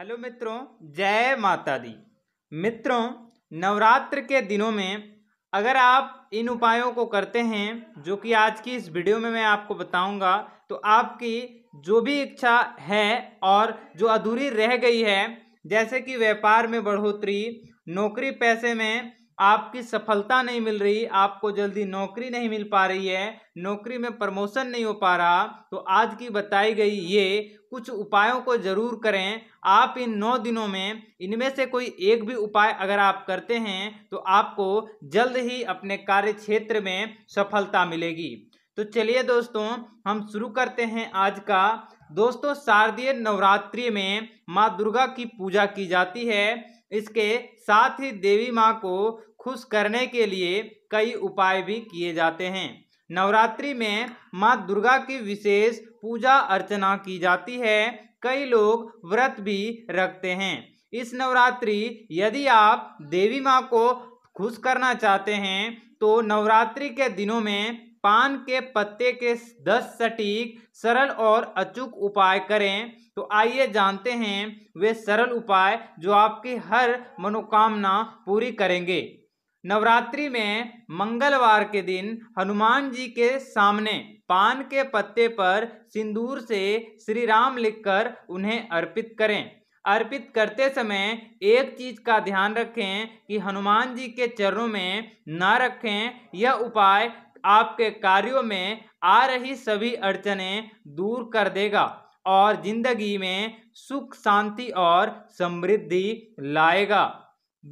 Hello मित्रों जय माता दी मित्रों नवरात्र के दिनों में अगर आप इन उपायों को करते हैं जो कि आज की इस वीडियो में मैं आपको बताऊंगा तो आपकी जो भी इच्छा है और जो अधूरी रह गई है जैसे कि व्यापार में बढ़ोतरी नौकरी पैसे में आपकी सफलता नहीं मिल रही आपको जल्दी नौकरी नहीं मिल पा रही है नौकरी में प्रमोशन नहीं हो पा रहा तो आज की बताई गई ये कुछ उपायों को जरूर करें आप इन नौ दिनों में इनमें से कोई एक भी उपाय अगर आप करते हैं तो आपको जल्द ही अपने कार्य क्षेत्र में सफलता मिलेगी तो चलिए दोस्तों हम शुरू करते हैं आज का दोस्तों शारदीय नवरात्रि में माँ दुर्गा की पूजा की जाती है इसके साथ ही देवी माँ को खुश करने के लिए कई उपाय भी किए जाते हैं नवरात्रि में माँ दुर्गा की विशेष पूजा अर्चना की जाती है कई लोग व्रत भी रखते हैं इस नवरात्रि यदि आप देवी माँ को खुश करना चाहते हैं तो नवरात्रि के दिनों में पान के पत्ते के दस सटीक सरल और अचूक उपाय करें तो आइए जानते हैं वे सरल उपाय जो आपकी हर मनोकामना पूरी करेंगे नवरात्रि में मंगलवार के दिन हनुमान जी के सामने पान के पत्ते पर सिंदूर से श्री राम लिखकर उन्हें अर्पित करें अर्पित करते समय एक चीज का ध्यान रखें कि हनुमान जी के चरणों में ना रखें यह उपाय आपके कार्यों में आ रही सभी अड़चने दूर कर देगा और जिंदगी में सुख शांति और समृद्धि लाएगा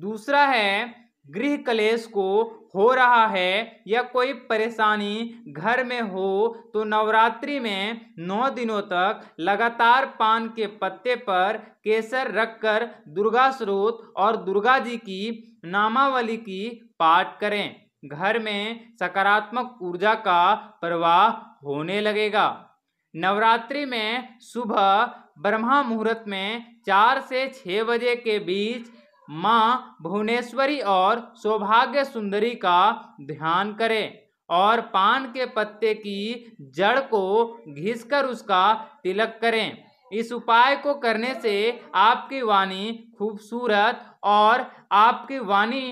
दूसरा है गृह कलेश को हो रहा है या कोई परेशानी घर में हो तो नवरात्रि में नौ दिनों तक लगातार पान के पत्ते पर केसर रखकर दुर्गा स्रोत और दुर्गा जी की नामावली की पाठ करें घर में सकारात्मक ऊर्जा का प्रवाह होने लगेगा नवरात्रि में सुबह ब्रह्मा मुहूर्त में चार से छः बजे के बीच माँ भुवनेश्वरी और सौभाग्य सुंदरी का ध्यान करें और पान के पत्ते की जड़ को घिसकर उसका तिलक करें इस उपाय को करने से आपकी वाणी खूबसूरत और आपकी वाणी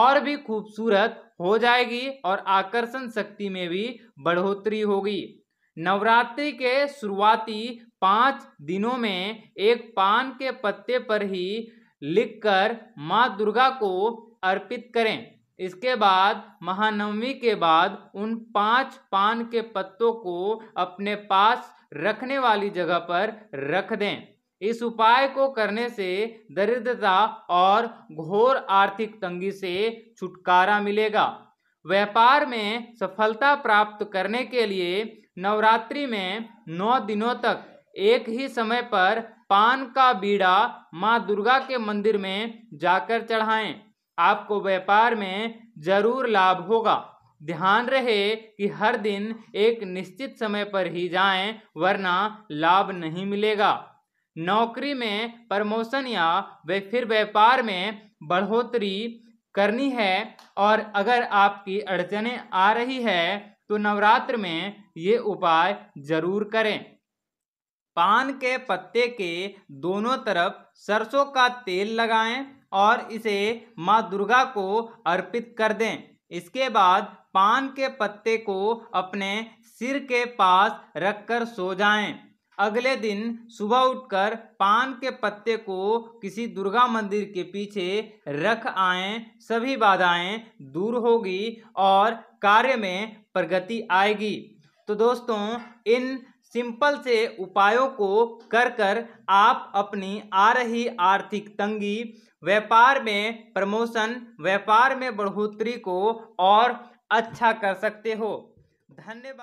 और भी खूबसूरत हो जाएगी और आकर्षण शक्ति में भी बढ़ोतरी होगी नवरात्रि के शुरुआती पाँच दिनों में एक पान के पत्ते पर ही लिखकर माँ दुर्गा को अर्पित करें इसके बाद महानवमी के बाद उन पांच पान के पत्तों को अपने पास रखने वाली जगह पर रख दें इस उपाय को करने से दरिद्रता और घोर आर्थिक तंगी से छुटकारा मिलेगा व्यापार में सफलता प्राप्त करने के लिए नवरात्रि में नौ दिनों तक एक ही समय पर पान का बीड़ा माँ दुर्गा के मंदिर में जाकर चढ़ाएं आपको व्यापार में जरूर लाभ होगा ध्यान रहे कि हर दिन एक निश्चित समय पर ही जाएं वरना लाभ नहीं मिलेगा नौकरी में प्रमोशन या वे फिर व्यापार में बढ़ोतरी करनी है और अगर आपकी अड़चने आ रही है तो नवरात्र में ये उपाय जरूर करें पान के पत्ते के दोनों तरफ सरसों का तेल लगाएं और इसे माँ दुर्गा को अर्पित कर दें इसके बाद पान के पत्ते को अपने सिर के पास रखकर सो जाएं। अगले दिन सुबह उठकर पान के पत्ते को किसी दुर्गा मंदिर के पीछे रख आए सभी बाधाएं दूर होगी और कार्य में प्रगति आएगी तो दोस्तों इन सिंपल से उपायों को कर कर आप अपनी आ रही आर्थिक तंगी व्यापार में प्रमोशन व्यापार में बढ़ोतरी को और अच्छा कर सकते हो धन्यवाद